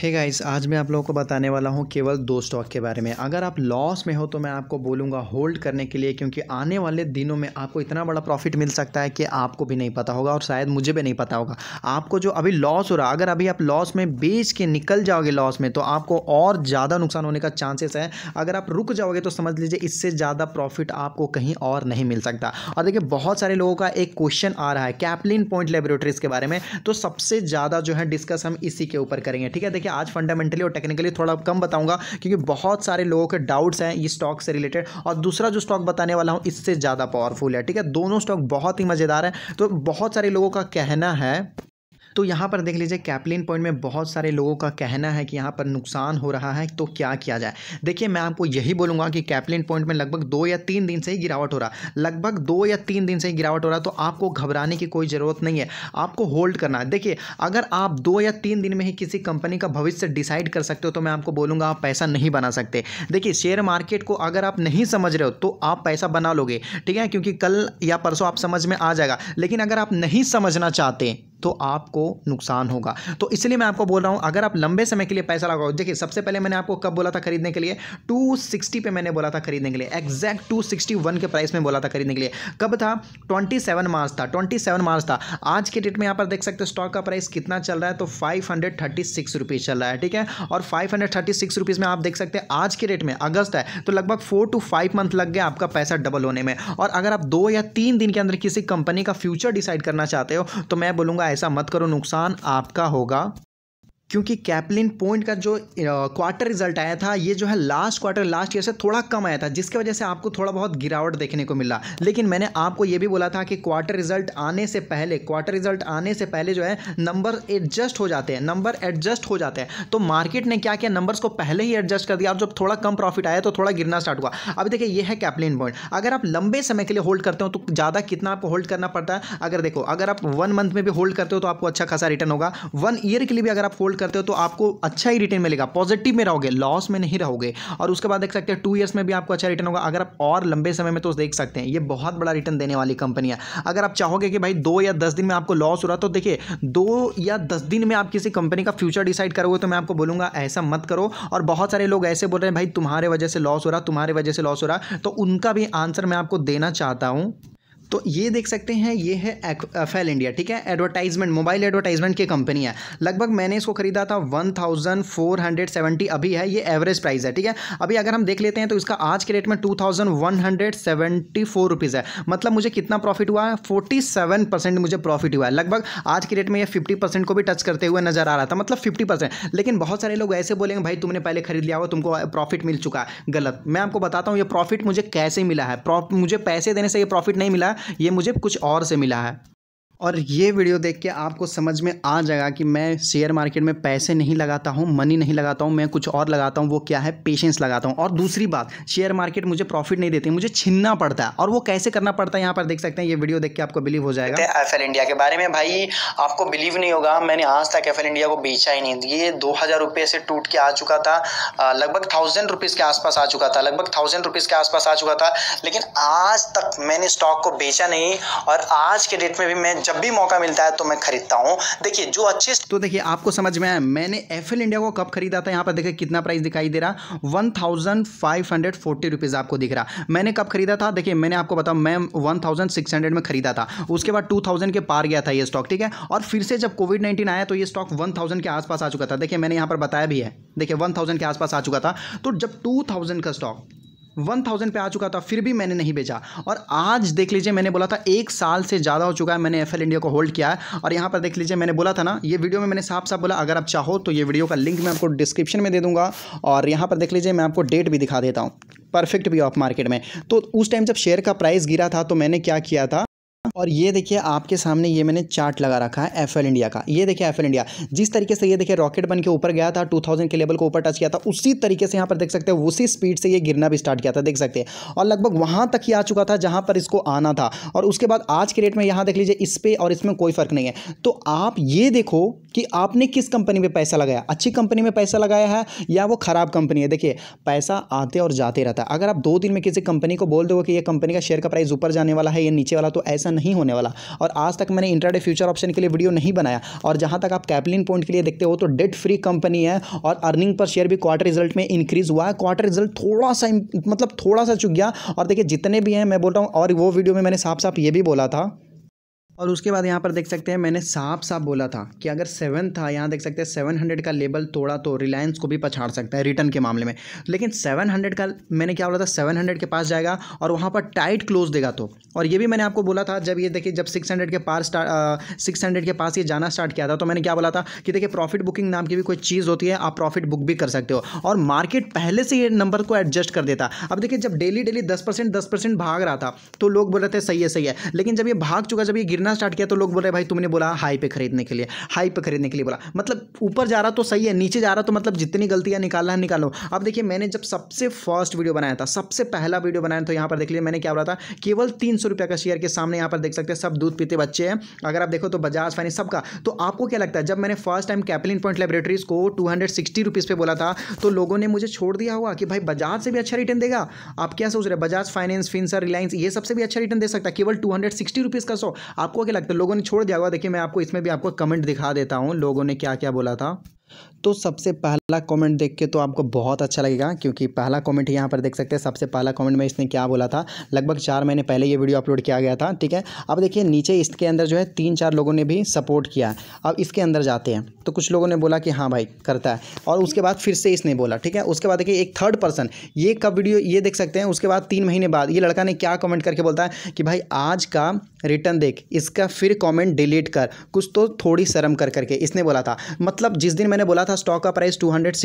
हे hey guys आज मैं आप लोगों को बताने वाला हूँ केवल दो स्टॉक के बारे में अगर आप लॉस में हो तो मैं आपको बोलूँगा होल्ड करने के लिए क्योंकि आने वाले दिनों में आपको इतना बड़ा प्रॉफिट मिल सकता है कि आपको भी नहीं पता होगा और शायद मुझे भी नहीं पता होगा आपको जो अभी लॉस हो रहा अगर अभी आप लॉस में बेच के निकल जाओगे लॉस में तो आपको और ज़्यादा नुकसान होने का चांसेस है अगर आप रुक जाओगे तो समझ लीजिए इससे ज़्यादा प्रॉफिट आपको कहीं और नहीं मिल सकता और देखिए बहुत सारे लोगों का एक क्वेश्चन आ रहा है कैपलिन पॉइंट लेबोरेटरीज़ के बारे में तो सबसे ज़्यादा जो है डिस्कस हम इसी के ऊपर करेंगे ठीक है देखिए कि आज फंडामेंटली और टेक्निकली थोड़ा कम बताऊंगा क्योंकि बहुत सारे लोगों के डाउट्स हैं इस स्टॉक से रिलेटेड और दूसरा जो स्टॉक बताने वाला हूँ इससे ज़्यादा पावरफुल है ठीक है दोनों स्टॉक बहुत ही मज़ेदार है तो बहुत सारे लोगों का कहना है तो यहाँ पर देख लीजिए कैपलिन पॉइंट में बहुत सारे लोगों का कहना है कि यहाँ पर नुकसान हो रहा है तो क्या किया जाए देखिए मैं आपको यही बोलूँगा कि कैपलिन पॉइंट में लगभग दो या तीन दिन से ही गिरावट हो रहा लगभग दो या तीन दिन से ही गिरावट हो रहा तो आपको घबराने की कोई ज़रूरत नहीं है आपको होल्ड करना है देखिए अगर आप दो या तीन दिन में ही किसी कंपनी का भविष्य डिसाइड कर सकते हो तो मैं आपको बोलूँगा आप पैसा नहीं बना सकते देखिए शेयर मार्केट को अगर आप नहीं समझ रहे हो तो आप पैसा बना लोगे ठीक है क्योंकि कल या परसों आप समझ में आ जाएगा लेकिन अगर आप नहीं समझना चाहते तो आपको नुकसान होगा तो इसलिए मैं आपको बोल रहा हूं अगर आप लंबे समय के लिए पैसा लगाओ देखिए सबसे पहले मैंने आपको कब बोला था खरीदने के लिए 260 पे मैंने बोला था खरीदने के लिए एग्जैक्ट 261 के प्राइस में बोला था खरीदने के लिए कब था 27 मार्च था 27 मार्च था आज के डेट में यहां पर देख सकते हो स्टॉक का प्राइस कितना चल रहा है तो फाइव चल रहा है ठीक है और फाइव में आप देख सकते हैं आज के डेट में अगस्त है तो लगभग फोर टू फाइव मंथ लग गया आपका पैसा डबल होने में और अगर आप दो या तीन दिन के अंदर किसी कंपनी का फ्यूचर डिसाइड करना चाहते हो तो मैं बोलूंगा ऐसा मत करो नुकसान आपका होगा क्योंकि कैपलिन पॉइंट का जो क्वार्टर रिजल्ट आया था ये जो है लास्ट क्वार्टर लास्ट ईयर से थोड़ा कम आया था जिसकी वजह से आपको थोड़ा बहुत गिरावट देखने को मिला लेकिन मैंने आपको ये भी बोला था कि क्वार्टर रिजल्ट आने से पहले क्वार्टर रिजल्ट आने से पहले जो है नंबर एडजस्ट हो जाते हैं नंबर एडजस्ट हो जाते हैं तो मार्केट ने क्या किया नंबर्स को पहले ही एडजस्ट कर दिया अब जब थोड़ा कम प्रॉफिट आया तो थोड़ा गिरना स्टार्ट हुआ अभी देखिए ये है कैपलिन पॉइंट अगर आप लंबे समय के लिए होल्ड करते हो तो ज़्यादा कितना आपको होल्ड करना पड़ता है अगर देखो अगर आप वन मंथ में भी होल्ड करते हो तो आपको अच्छा खासा रिटर्न होगा वन ईयर के लिए भी अगर आप होल्ड होल्ड करते हो तो आपको अच्छा ही रिटर्न मिलेगा पॉजिटिव में रहोगे लॉस में नहीं रहोगे और उसके बाद देख सकते हैं टू ईयर्स में भी आपको अच्छा रिटर्न होगा अगर आप और लंबे समय में तो देख सकते हैं ये बहुत बड़ा रिटर्न देने वाली कंपनी है अगर आप चाहोगे कि भाई दो या दस दिन में आपको लॉस हो रहा तो देखिए दो या दस दिन में आप किसी कंपनी का फ्यूचर डिसाइड करोगे तो मैं आपको बोलूंगा ऐसा मत करो और बहुत सारे लोग ऐसे बोल रहे हैं भाई तुम्हारे वजह से लॉस हो रहा तुम्हारे वजह से लॉस हो रहा तो उनका भी आंसर मैं आपको देना चाहता हूँ तो ये देख सकते हैं ये है एफ एल इंडिया ठीक है एडवर्टाइजमेंट मोबाइल एडवर्टाइजमेंट की कंपनी है लगभग मैंने इसको खरीदा था one thousand four hundred seventy अभी है ये एवरेज प्राइस है ठीक है अभी अगर हम देख लेते हैं तो इसका आज के रेट में two thousand one hundred seventy four rupees है मतलब मुझे कितना प्रॉफिट हुआ है फोर्टी सेवन परसेंट मुझे प्रॉफिट हुआ है लगभग आज के रेट में यह फिफ्टी परसेंट को भी टच करते हुए नजर आ रहा था मतलब फिफ्टी परसेंट लेकिन बहुत सारे लोग ऐसे बोलेंगे भाई तुमने पहले खरीद लिया हो तुमको प्रॉफिट मिल चुका है गलत मैं आपको बताता हूँ ये प्रॉफिट मुझे कैसे मिला है मुझे पैसे देने से यह प्रॉफिट नहीं मिला ये मुझे कुछ और से मिला है और ये वीडियो देख के आपको समझ में आ जाएगा कि मैं शेयर मार्केट में पैसे नहीं लगाता हूँ मनी नहीं लगाता हूँ मैं कुछ और लगाता हूँ वो क्या है पेशेंस लगाता हूँ और दूसरी बात शेयर मार्केट मुझे प्रॉफिट नहीं देती मुझे छीनना पड़ता है और वो कैसे करना पड़ता है यहाँ पर देख सकते हैं ये वीडियो देख के आपको बिलीव हो जाएगा एफ इंडिया के बारे में भाई आपको बिलीव नहीं होगा मैंने आज तक एफ इंडिया को बेचा ही नहीं ये दो से टूट के आ चुका था लगभग थाउजेंड रुपीज़ के आसपास आ चुका था लगभग थाउजेंड रुपीज़ के आसपास आ चुका था लेकिन आज तक मैंने स्टॉक को बेचा नहीं और आज के डेट में भी मैं जब भी मौका मिलता है तो मैं खरीदता हूँ देखिए जो अच्छे तो देखिए आपको समझ में आया मैंने एफ इंडिया को कब खरीदा था यहाँ पर देखिए कितना प्राइस दिखाई दे रहा one thousand five hundred forty rupees आपको दिख रहा मैंने कब खरीदा था देखिए मैंने आपको बताऊँ मैं वन थाउजेंड सिक्स हंड्रेड में खरीदा था उसके बाद टू थाउजेंड के पार गया था ये स्टॉक ठीक है और फिर से जब कोविड नाइन्टीन आया तो ये स्टॉक वन थाउजेंड के आसपास आ चुका था देखिए मैंने यहाँ पर बताया भी है देखिए वन थाउजेंड के आसपास आ चुका था तो जब टू थाउजेंड का स्टॉक वन थाउजेंड पर आ चुका था फिर भी मैंने नहीं भेजा और आज देख लीजिए मैंने बोला था एक साल से ज़्यादा हो चुका है मैंने एफ इंडिया को होल्ड किया है और यहाँ पर देख लीजिए मैंने बोला था ना ये वीडियो में मैंने साफ साफ बोला अगर आप चाहो तो ये वीडियो का लिंक मैं आपको डिस्क्रिप्शन में दे दूँगा और यहाँ पर देख लीजिए मैं आपको डेट भी दिखा देता हूँ परफेक्ट भी ऑफ मार्केट में तो उस टाइम जब शेयर का प्राइस गिरा था तो मैंने क्या किया था और ये देखिए आपके सामने ये मैंने चार्ट लगा रखा है एफ इंडिया का ये देखिए एफ इंडिया जिस तरीके से ये देखिए रॉकेट बन के ऊपर गया था 2000 के लेवल को ऊपर टच किया था उसी तरीके से यहाँ पर देख सकते हैं उसी स्पीड से ये गिरना भी स्टार्ट किया था देख सकते हैं और लगभग वहाँ तक ही आ चुका था जहाँ पर इसको आना था और उसके बाद आज के रेट में यहाँ देख लीजिए इस पर और इसमें कोई फ़र्क नहीं है तो आप ये देखो कि आपने किस कंपनी में पैसा लगाया अच्छी कंपनी में पैसा लगाया है या वो ख़राब कंपनी है देखिए पैसा आते और जाते रहता है अगर आप दो दिन में किसी कंपनी को बोल दो कि यह कंपनी का शेयर का प्राइस ऊपर जाने वाला है या नीचे वाला तो ऐसा ऐसा नहीं होने वाला और आज तक मैंने इंट्राडे फ्यूचर ऑप्शन के लिए वीडियो नहीं बनाया और जहां तक आप कैपलिन पॉइंट के लिए देखते हो तो डेट फ्री कंपनी है और अर्निंग पर शेयर भी क्वार्टर रिजल्ट में इंक्रीज हुआ है क्वार्टर रिजल्ट थोड़ा सा मतलब थोड़ा सा चुक गया और देखिए जितने भी हैं मैं बोल रहा हूँ और वो वीडियो में मैंने साफ साफ ये भी बोला था और उसके बाद यहाँ पर देख सकते हैं मैंने साफ साफ बोला था कि अगर सेवन था यहाँ देख सकते हैं सेवन हंड्रेड का लेबल तोड़ा तो रिलायंस को भी पछाड़ सकता है रिटर्न के मामले में लेकिन सेवन हंड्रेड का मैंने क्या बोला था सेवन हंड्रेड के पास जाएगा और वहाँ पर टाइट क्लोज देगा तो और ये भी मैंने आपको बोला था जब ये देखिए जब सिक्स हंड्रेड के पास सिक्स हंड्रेड के पास ये जाना स्टार्ट किया था तो मैंने क्या बोला था कि देखिए प्रॉफिट बुकिंग नाम की भी कोई चीज़ होती है आप प्रॉफिट बुक भी कर सकते हो और मार्केट पहले से ये नंबर को एडजस्ट कर देता अब देखिए जब डेली डेली दस परसेंट दस परसेंट भाग रहा था तो लोग बोल रहे थे सही है सही है लेकिन जब ये भाग चुका जब ये गिरना खरीदना स्टार्ट किया तो लोग बोल रहे भाई तुमने बोला हाई पे खरीदने के लिए हाई पे खरीदने के लिए बोला मतलब ऊपर जा रहा तो सही है नीचे जा रहा तो मतलब जितनी गलतियाँ निकालना है निकालो अब देखिए मैंने जब सबसे फर्स्ट वीडियो बनाया था सबसे पहला वीडियो बनाया था तो यहाँ पर देख लिया मैंने क्या बोला था केवल तीन का शेयर के सामने यहाँ पर देख सकते हैं सब दूध पीते बच्चे हैं अगर आप देखो तो बजाज फाइनी सबका तो आपको क्या लगता है जब मैंने first time Caplin Point Laboratories को टू हंड्रेड पे बोला था तो लोगों ने मुझे छोड़ दिया हुआ कि भाई बजाज से भी अच्छा रिटर्न देगा आप क्या सोच रहे बजाज फाइनेंस फिंसर रिलायंस ये सबसे भी अच्छा रिटर्न दे सकता है केवल टू हंड्रेड सिक्सटी रुपीज़ का सो आपको आपको क्या लगता है लोगों ने छोड़ दिया होगा देखिए मैं आपको इसमें भी आपको कमेंट दिखा देता हूँ लोगों ने क्या क्या बोला था तो सबसे पहला कमेंट देख के तो आपको बहुत अच्छा लगेगा क्योंकि पहला कमेंट यहाँ पर देख सकते हैं सबसे पहला कमेंट में इसने क्या बोला था लगभग चार महीने पहले ये वीडियो अपलोड किया गया था ठीक है अब देखिए नीचे इसके अंदर जो है तीन चार लोगों ने भी सपोर्ट किया अब इसके अंदर जाते हैं तो कुछ लोगों ने बोला कि हाँ भाई करता है और उसके बाद फिर से इसने बोला ठीक है उसके बाद देखिए एक थर्ड पर्सन ये कब वीडियो ये देख सकते हैं उसके बाद तीन महीने बाद ये लड़का ने क्या कॉमेंट करके बोलता है कि भाई आज का रिटर्न देख इसका फिर कॉमेंट डिलीट कर कुछ तो थोड़ी शर्म कर करके इसने बोला था मतलब जिस दिन मैंने बोला था स्टॉक का प्राइस टू हंड्रेड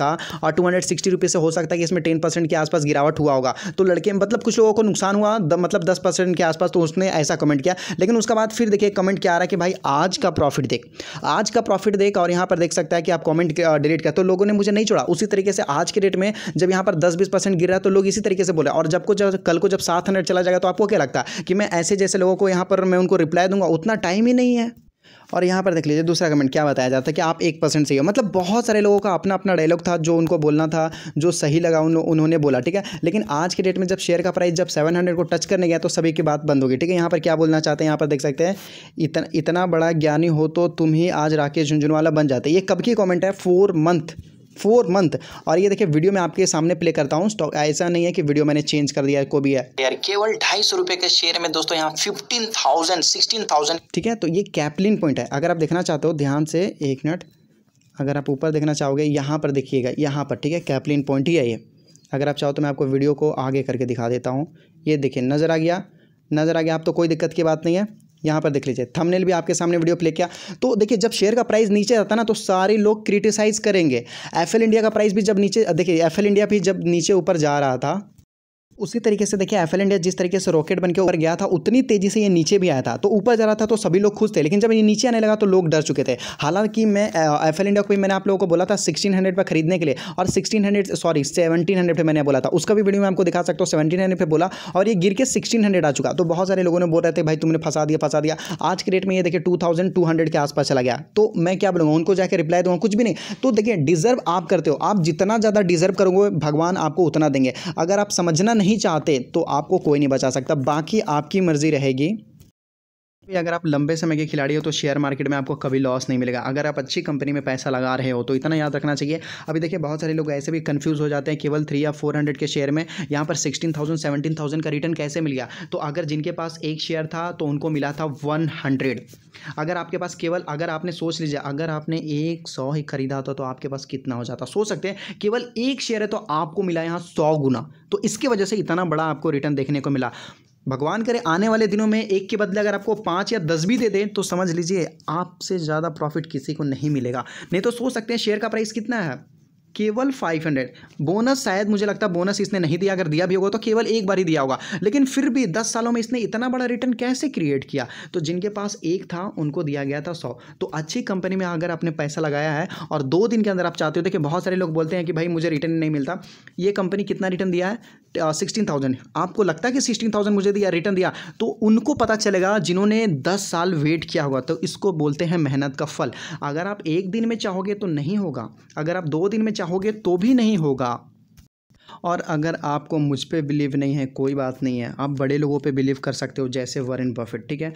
था और टू हंड्रेड से हो सकता है कि इसमें टेन परसेंट के आसपास गिरावट हुआ होगा तो लड़के मतलब कुछ लोगों को नुकसान हुआ द, मतलब दस परसेंट के आसपास तो उसने ऐसा कमेंट किया लेकिन उसके बाद फिर देखिए कमेंट क्या आ रहा है कि भाई आज का प्रॉफिट देख आज का प्रॉफिट देख और यहाँ पर देख सकता है कि आप कमेंट डिलीट कर तो लोगों ने मुझे नहीं छोड़ा उसी तरीके से आज के डेट में जब यहाँ पर दस बीस परसेंट गिर रहा है तो लोग इसी तरीके से बोले और जब को जब कल को जब सात हंड्रेड चला जाएगा तो आपको क्या लगता है कि मैं ऐसे जैसे लोगों को यहाँ पर मैं उनको रिप्लाई दूंगा उतना टाइम ही नहीं है और यहाँ पर देख लीजिए दूसरा कमेंट क्या बताया जाता है कि आप एक परसेंट सही हो मतलब बहुत सारे लोगों का अपना अपना डायलॉग था जो उनको बोलना था जो सही लगा उन, उन्होंने बोला ठीक है लेकिन आज के डेट में जब शेयर का प्राइस जब सेवन हंड्रेड को टच करने गया तो सभी की बात बंद होगी ठीक है यहाँ पर क्या बोलना चाहते हैं यहाँ पर देख सकते हैं इतना इतना बड़ा ज्ञानी हो तो तुम ही आज राकेश झुंझुनवाला बन जाते ये कब की कॉमेंट है फोर मंथ फोर मंथ और ये देखिए वीडियो में आपके सामने प्ले करता हूँ स्टॉक ऐसा नहीं है कि वीडियो मैंने चेंज कर दिया को भी है यार केवल ढाई सौ रुपए के शेयर में दोस्तों यहाँ फिफ्टीन थाउजेंड सिक्सटीन थाउजेंड ठीक है तो ये कैपलिन पॉइंट है अगर आप देखना चाहते हो ध्यान से एक मिनट अगर आप ऊपर देखना चाहोगे यहाँ पर देखिएगा यहाँ पर ठीक है कैपलिन पॉइंट ही है ये अगर आप चाहो तो मैं आपको वीडियो को आगे करके दिखा देता हूँ ये देखिए नज़र आ गया नज़र आ गया आप तो कोई दिक्कत की बात नहीं है यहाँ पर देख लीजिए थंबनेल भी आपके सामने वीडियो प्ले किया तो देखिए जब शेयर का प्राइस नीचे आता ना तो सारे लोग क्रिटिसाइज़ करेंगे एफ इंडिया का प्राइस भी जब नीचे देखिए एफ इंडिया भी जब नीचे ऊपर जा रहा था उसी तरीके से देखिए एफ इंडिया जिस तरीके से रॉकेट बन के ऊपर गया था उतनी तेजी से ये नीचे भी आया था तो ऊपर जा रहा था तो सभी लोग खुश थे लेकिन जब ये नीचे आने लगा तो लोग डर चुके थे हालांकि मैं एफ एल इंडिया को भी मैंने आप लोगों को बोला था सिक्सटीन हंड्रेड पर खरीदने के लिए और sixteen hundred sorry seventeen hundred पर मैंने बोला था उसका भी वीडियो मैं आपको दिखा सकता हूँ सेवेंटीन हंड्रेड पर बोला और ये गिर के सिक्सटीन हंड्रेड आ चुका तो बहुत सारे लोगों ने बोल रहे थे भाई तुमने फंसा दिया फंसा दिया आज के डेट में ये देखिए टू थाउजेंड टू हंड्रेड के आसपास चला गया तो मैं क्या बोलूँगा उनको जाकर रिप्लाई दूंगा कुछ भी नहीं तो देखिए डिजर्व आप करते हो आप जितना ज़्यादा डिजर्व करोगे भगवान आपको उतना देंगे अगर आप समझना नहीं नहीं चाहते तो आपको कोई नहीं बचा सकता बाकी आपकी मर्ज़ी रहेगी पे अगर आप लंबे समय के खिलाड़ी हो तो शेयर मार्केट में आपको कभी लॉस नहीं मिलेगा अगर आप अच्छी कंपनी में पैसा लगा रहे हो तो इतना याद रखना चाहिए अभी देखिए बहुत सारे लोग ऐसे भी कंफ्यूज हो जाते हैं केवल थ्री या फोर हंड्रेड के शेयर में यहाँ पर सिक्सटीन थाउजेंड सेवेंटीन थाउजेंड का रिटर्न कैसे मिल गया तो अगर जिनके पास एक शेयर था तो उनको मिला था वन हंड्रेड अगर आपके पास केवल अगर आपने सोच लीजिए अगर आपने एक सौ ही खरीदा होता तो आपके पास कितना हो जाता सोच सकते हैं केवल एक शेयर है तो आपको मिला यहाँ सौ गुना तो इसकी वजह से इतना बड़ा आपको रिटर्न देखने को मिला भगवान करे आने वाले दिनों में एक के बदले अगर आपको पाँच या दस भी दे दें तो समझ लीजिए आपसे ज़्यादा प्रॉफिट किसी को नहीं मिलेगा नहीं तो सोच सकते हैं शेयर का प्राइस कितना है केवल फाइव हंड्रेड बोनस शायद मुझे लगता है बोनस इसने नहीं दिया अगर दिया भी होगा तो केवल एक बार ही दिया होगा लेकिन फिर भी दस सालों में इसने इतना बड़ा रिटर्न कैसे क्रिएट किया तो जिनके पास एक था उनको दिया गया था सौ तो अच्छी कंपनी में अगर आपने पैसा लगाया है और दो दिन के अंदर आप चाहते हो देखिए बहुत सारे लोग बोलते हैं कि भाई मुझे रिटर्न नहीं मिलता ये कंपनी कितना रिटर्न दिया है सिक्सटीन थाउजेंड आपको लगता है कि सिक्सटीन थाउजेंड मुझे दिया रिटर्न दिया तो उनको पता चलेगा जिन्होंने दस साल वेट किया होगा तो इसको बोलते हैं मेहनत का फल अगर आप एक दिन में चाहोगे तो नहीं होगा अगर आप दो दिन में चाहोगे तो भी नहीं होगा और अगर आपको मुझ पर बिलीव नहीं है कोई बात नहीं है आप बड़े लोगों पे बिलीव कर सकते हो जैसे वरिन बफेट ठीक है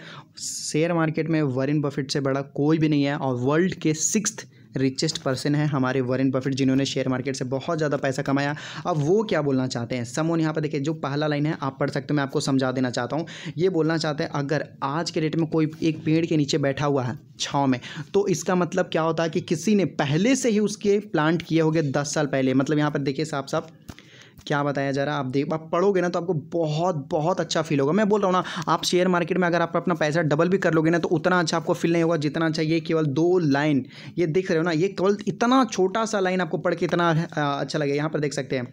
शेयर मार्केट में वरिन बफेट से बड़ा कोई भी नहीं है और वर्ल्ड के सिक्स्थ रिचेस्ट पर्सन है हमारे वरिन बफेट जिन्होंने शेयर मार्केट से बहुत ज़्यादा पैसा कमाया अब वो क्या बोलना चाहते हैं समोन यहाँ पर देखिए जो पहला लाइन है आप पढ़ सकते हो मैं आपको समझा देना चाहता हूँ ये बोलना चाहते हैं अगर आज के डेट में कोई एक पेड़ के नीचे बैठा हुआ है छाव में तो इसका मतलब क्या होता है कि किसी ने पहले से ही उसके प्लांट किए गए दस साल पहले मतलब यहाँ पर देखिए साफ साफ क्या बताया जा रहा है आप देख आप पढ़ोगे ना तो आपको बहुत बहुत अच्छा फील होगा मैं बोल रहा हूँ ना आप शेयर मार्केट में अगर आप अपना पैसा डबल भी कर लोगे ना तो उतना अच्छा आपको फील नहीं होगा जितना अच्छा ये केवल दो लाइन ये देख रहे हो ना ये केवल इतना छोटा सा लाइन आपको पढ़ के इतना अच्छा लगे यहाँ पर देख सकते हैं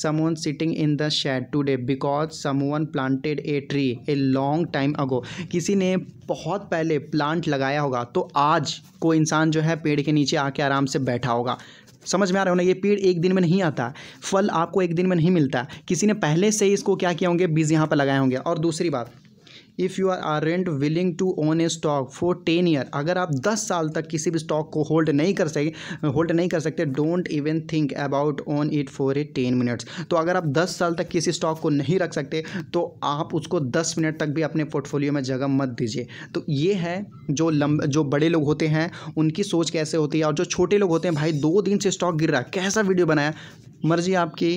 someone sitting in the shed today because someone planted a tree a long time ago किसी ने बहुत पहले प्लांट लगाया होगा तो आज कोई इंसान जो है पेड़ के नीचे आके आराम से बैठा होगा समझ में आ रहे हो ना ये पेड़ एक दिन में नहीं आता फल आपको एक दिन में नहीं मिलता किसी ने पहले से इसको क्या किया होंगे बीज यहाँ पर लगाए होंगे और दूसरी बात if you are aren't willing to own a stock for ten year अगर आप दस साल तक किसी भी स्टॉक को होल्ड नहीं कर सके होल्ड नहीं कर सकते don't even think about own it for a ten minutes तो अगर आप दस साल तक किसी स्टॉक को नहीं रख सकते तो आप उसको दस मिनट तक भी अपने पोर्टफोलियो में जगह मत दीजिए तो ये है जो लंब जो बड़े लोग होते हैं उनकी सोच कैसे होती है और जो छोटे लोग होते हैं भाई दो दिन से स्टॉक गिर रहा है कैसा वीडियो बनाया मर्जी आपकी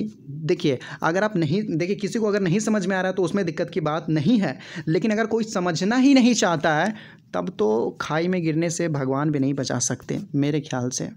देखिए अगर आप नहीं देखिए किसी को अगर नहीं समझ में आ रहा है तो उसमें दिक्कत की बात नहीं है लेकिन अगर कोई समझना ही नहीं चाहता है तब तो खाई में गिरने से भगवान भी नहीं बचा सकते मेरे ख्याल से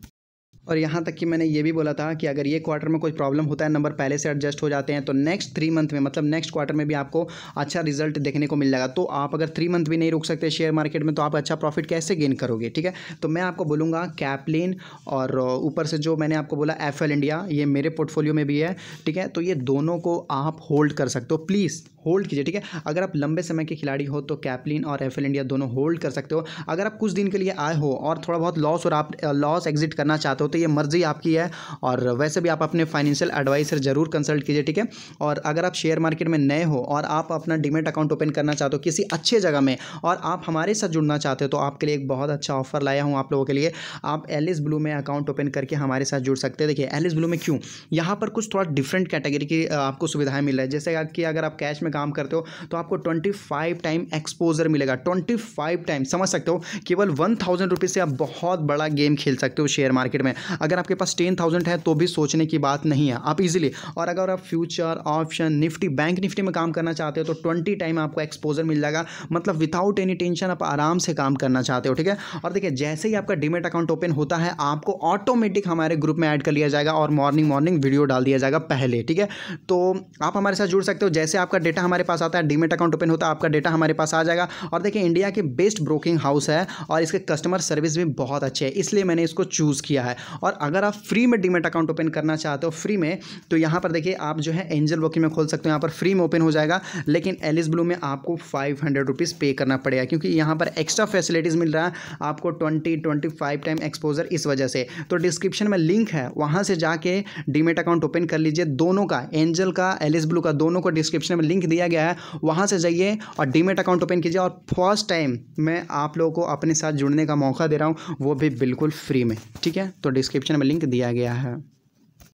और यहाँ तक कि मैंने ये भी बोला था कि अगर ये क्वार्टर में कोई प्रॉब्लम होता है नंबर पहले से एडजस्ट हो जाते हैं तो नेक्स्ट थ्री मंथ में मतलब नेक्स्ट क्वार्टर में भी आपको अच्छा रिजल्ट देखने को मिल जाएगा तो आप अगर थ्री मंथ भी नहीं रुक सकते शेयर मार्केट में तो आप अच्छा प्रॉफिट कैसे गेन करोगे ठीक है तो मैं आपको बोलूँगा कैपलिन और ऊपर से जो मैंने आपको बोला एफ इंडिया ये मेरे पोर्टफोलियो में भी है ठीक है तो ये दोनों को आप होल्ड कर सकते हो प्लीज़ होल्ड कीजिए ठीक है अगर आप लंबे समय के खिलाड़ी हो तो कैपलिन और एफ इंडिया दोनों होल्ड कर सकते हो अगर आप कुछ दिन के लिए आए हो और थोड़ा बहुत लॉस और आप लॉस एग्जिट करना चाहते हो तो ये मर्जी आपकी है और वैसे भी आप अपने फाइनेंशियल एडवाइसर ज़रूर कंसल्ट कीजिए ठीक है और अगर आप शेयर मार्केट में नए हो और आप अपना डिमेट अकाउंट ओपन करना चाहते हो किसी अच्छे जगह में और आप हमारे साथ जुड़ना चाहते हो तो आपके लिए एक बहुत अच्छा ऑफर लाया हूँ आप लोगों के लिए आप एलिस ब्लू में अकाउंट ओपन करके हमारे साथ जुड़ सकते हैं देखिए एलिस ब्लू में क्यों यहाँ पर कुछ थोड़ा डिफरेंट कैटेगरी की आपको सुविधाएं मिल रही है जैसे कि अगर आप कैश में काम करते हो तो आपको ट्वेंटी फाइव टाइम एक्सपोजर मिलेगा ट्वेंटी फाइव टाइम समझ सकते हो केवल वन थाउजेंड रुपीज़ से आप बहुत बड़ा गेम खेल सकते हो शेयर मार्केट में अगर आपके पास टेन थाउजेंड है तो भी सोचने की बात नहीं है आप इजिली और अगर आप future option Nifty Bank Nifty में काम करना चाहते हो तो ट्वेंटी टाइम आपको एक्सपोजर मिल जाएगा मतलब विदाउट एनी टेंशन आप आराम से काम करना चाहते हो ठीक है और देखिए जैसे ही आपका डिमेट अकाउंट ओपन होता है आपको ऑटोमेटिक हमारे ग्रुप में ऐड कर लिया जाएगा और मॉर्निंग मॉर्निंग वीडियो डाल दिया जाएगा पहले ठीक है तो आप हमारे साथ जुड़ सकते हो जैसे आपका डेटा हमारे पास आता है डीमेट अकाउंट ओपन होता है आपका डेटा हमारे पास आ जाएगा और देखिए इंडिया के बेस्ट ब्रोकिंग हाउस है और इसके कस्टमर सर्विस भी बहुत अच्छे है इसलिए मैंने इसको चूज़ किया है और अगर आप फ्री में डीमेट अकाउंट ओपन करना चाहते हो फ्री में तो यहाँ पर देखिए आप जो है एंजल वोकिंग में खोल सकते हो यहाँ पर फ्री में ओपन हो जाएगा लेकिन एलिस ब्लू में आपको फाइव हंड्रेड रुपीज़ पे करना पड़ेगा क्योंकि यहाँ पर एक्स्ट्रा फैसिलिटीज़ मिल रहा है आपको twenty twenty five time exposure इस वजह से तो डिस्क्रिप्शन में लिंक है वहाँ से जाके डीमेट अकाउंट ओपन कर लीजिए दोनों का एंजल का एलिस ब्लू का दोनों को डिस्क्रिप्शन में लिंक दिया दिया गया है वहाँ से जाइए और डीमेट अकाउंट ओपन कीजिए और फर्स्ट टाइम मैं आप लोगों को अपने साथ जुड़ने का मौका दे रहा हूँ वो भी बिल्कुल फ्री में ठीक है तो डिस्क्रिप्शन में लिंक दिया गया है